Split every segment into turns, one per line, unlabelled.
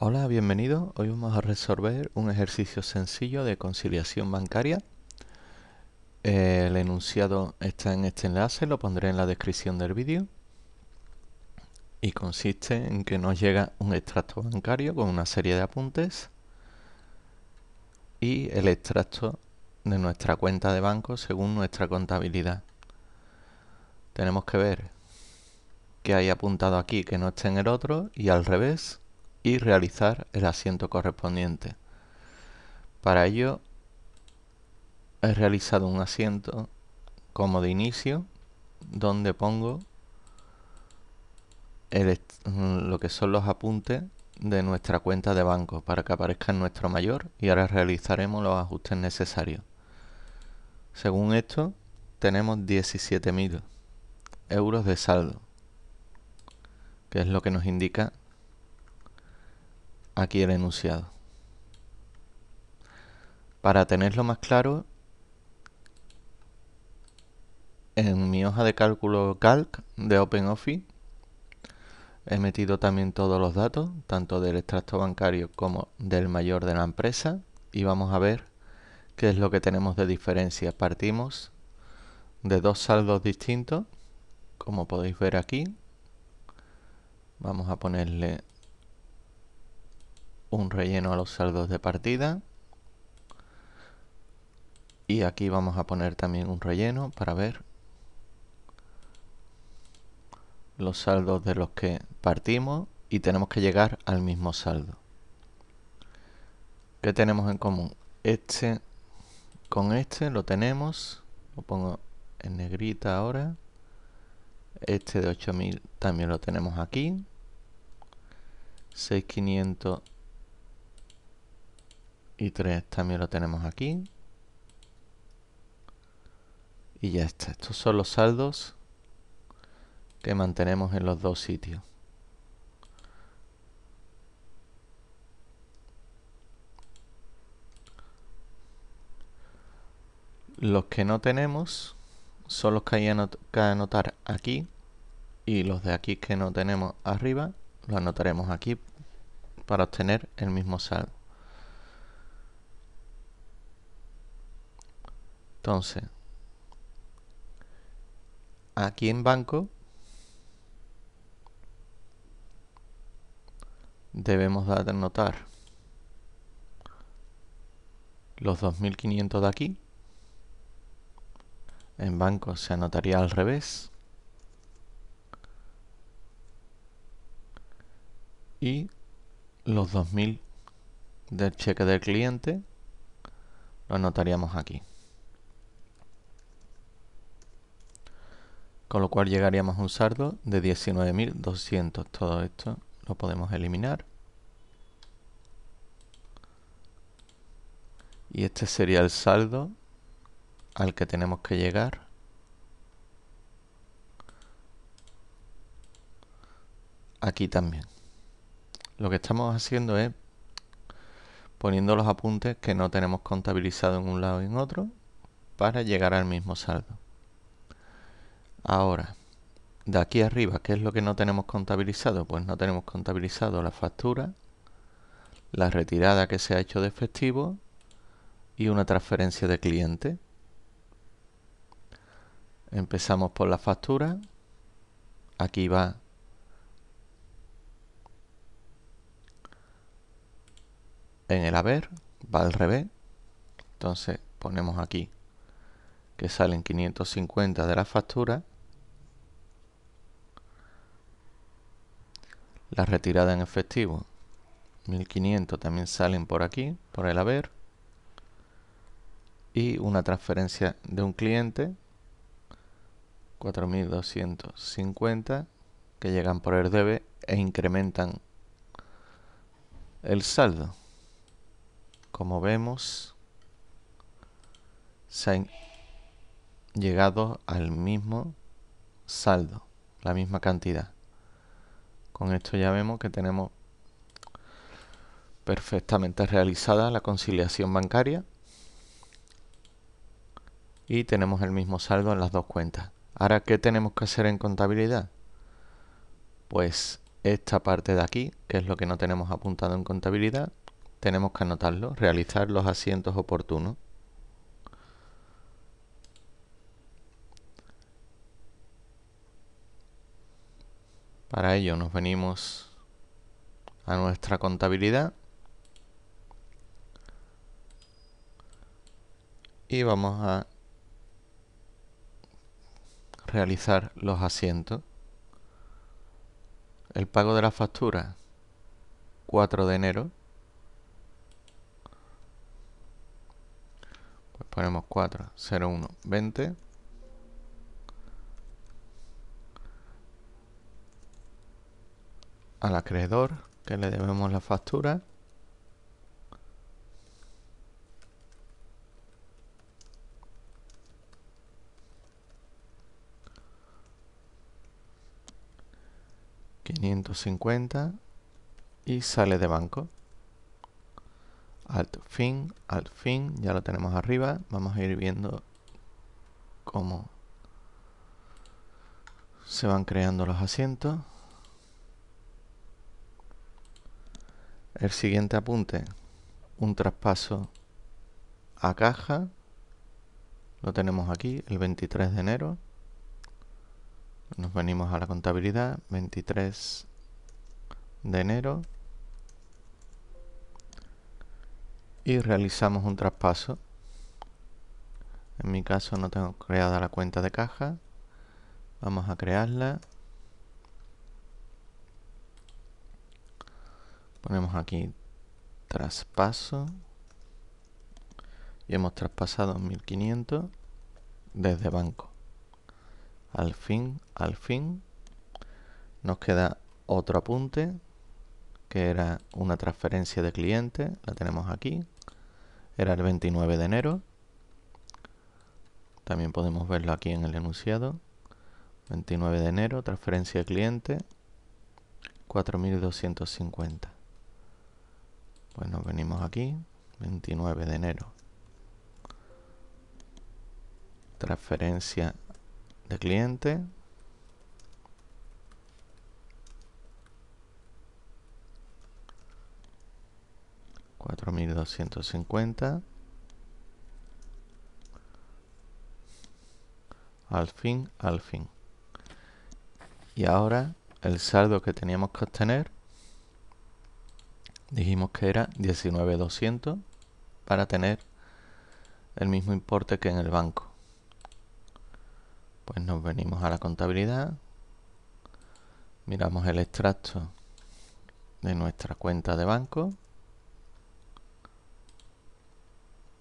Hola, bienvenido. Hoy vamos a resolver un ejercicio sencillo de conciliación bancaria. El enunciado está en este enlace, lo pondré en la descripción del vídeo. Y consiste en que nos llega un extracto bancario con una serie de apuntes y el extracto de nuestra cuenta de banco según nuestra contabilidad. Tenemos que ver que hay apuntado aquí que no esté en el otro y al revés realizar el asiento correspondiente. Para ello he realizado un asiento como de inicio donde pongo lo que son los apuntes de nuestra cuenta de banco para que aparezca en nuestro mayor y ahora realizaremos los ajustes necesarios. Según esto tenemos 17.000 euros de saldo que es lo que nos indica aquí el enunciado. Para tenerlo más claro, en mi hoja de cálculo Calc de OpenOffice he metido también todos los datos, tanto del extracto bancario como del mayor de la empresa y vamos a ver qué es lo que tenemos de diferencia. Partimos de dos saldos distintos, como podéis ver aquí. Vamos a ponerle un relleno a los saldos de partida. Y aquí vamos a poner también un relleno para ver los saldos de los que partimos y tenemos que llegar al mismo saldo. ¿Qué tenemos en común? Este con este lo tenemos, lo pongo en negrita ahora. Este de 8000 también lo tenemos aquí. 6500 y 3 también lo tenemos aquí. Y ya está. Estos son los saldos que mantenemos en los dos sitios. Los que no tenemos son los que hay que anotar aquí y los de aquí que no tenemos arriba los anotaremos aquí para obtener el mismo saldo. Entonces, aquí en banco debemos dar notar los 2500 de aquí. En banco se anotaría al revés. Y los 2000 del cheque del cliente lo anotaríamos aquí. con lo cual llegaríamos a un saldo de 19.200. Todo esto lo podemos eliminar. Y este sería el saldo al que tenemos que llegar. Aquí también. Lo que estamos haciendo es poniendo los apuntes que no tenemos contabilizado en un lado y en otro para llegar al mismo saldo. Ahora, de aquí arriba, ¿qué es lo que no tenemos contabilizado? Pues no tenemos contabilizado la factura, la retirada que se ha hecho de efectivo y una transferencia de cliente. Empezamos por la factura. Aquí va en el haber, va al revés. Entonces ponemos aquí que salen 550 de la factura la retirada en efectivo. 1500 también salen por aquí, por el haber. Y una transferencia de un cliente, 4250, que llegan por el debe e incrementan el saldo. Como vemos, se han llegado al mismo saldo, la misma cantidad. Con esto ya vemos que tenemos perfectamente realizada la conciliación bancaria y tenemos el mismo saldo en las dos cuentas. Ahora, ¿qué tenemos que hacer en contabilidad? Pues esta parte de aquí, que es lo que no tenemos apuntado en contabilidad, tenemos que anotarlo, realizar los asientos oportunos. Para ello nos venimos a nuestra contabilidad y vamos a realizar los asientos. El pago de la factura 4 de enero. Pues ponemos 4, 0, 1, 20. al acreedor que le debemos la factura. $550 y sale de banco. Alt fin, al fin, ya lo tenemos arriba. Vamos a ir viendo cómo se van creando los asientos. El siguiente apunte, un traspaso a caja, lo tenemos aquí el 23 de enero, nos venimos a la contabilidad, 23 de enero, y realizamos un traspaso. En mi caso no tengo creada la cuenta de caja, vamos a crearla ponemos aquí traspaso y hemos traspasado 1500 desde banco al fin al fin nos queda otro apunte que era una transferencia de cliente la tenemos aquí era el 29 de enero también podemos verlo aquí en el enunciado 29 de enero transferencia de cliente 4250 pues nos venimos aquí, 29 de enero. Transferencia de cliente. Cuatro mil doscientos cincuenta. Al fin, al fin. Y ahora el saldo que teníamos que obtener dijimos que era 19.200 para tener el mismo importe que en el banco pues nos venimos a la contabilidad miramos el extracto de nuestra cuenta de banco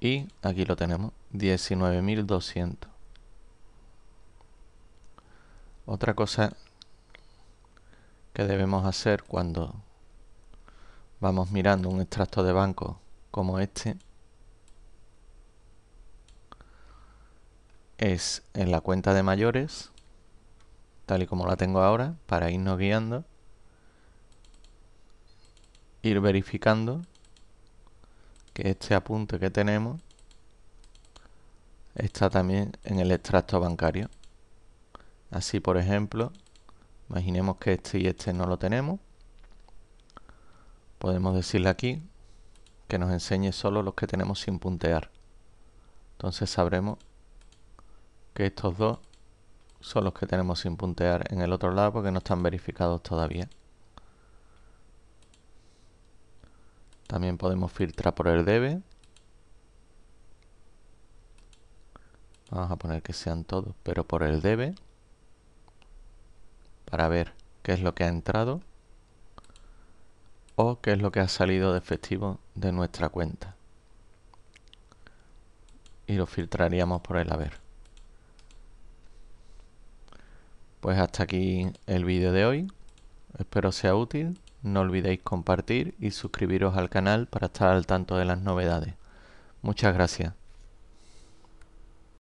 y aquí lo tenemos 19.200 otra cosa que debemos hacer cuando vamos mirando un extracto de banco como este, es en la cuenta de mayores, tal y como la tengo ahora, para irnos guiando, ir verificando que este apunte que tenemos está también en el extracto bancario. Así, por ejemplo, imaginemos que este y este no lo tenemos podemos decirle aquí que nos enseñe solo los que tenemos sin puntear. Entonces sabremos que estos dos son los que tenemos sin puntear en el otro lado porque no están verificados todavía. También podemos filtrar por el debe. Vamos a poner que sean todos, pero por el debe. Para ver qué es lo que ha entrado o qué es lo que ha salido de efectivo de nuestra cuenta. Y lo filtraríamos por el haber. Pues hasta aquí el vídeo de hoy. Espero sea útil. No olvidéis compartir y suscribiros al canal para estar al tanto de las novedades. Muchas gracias.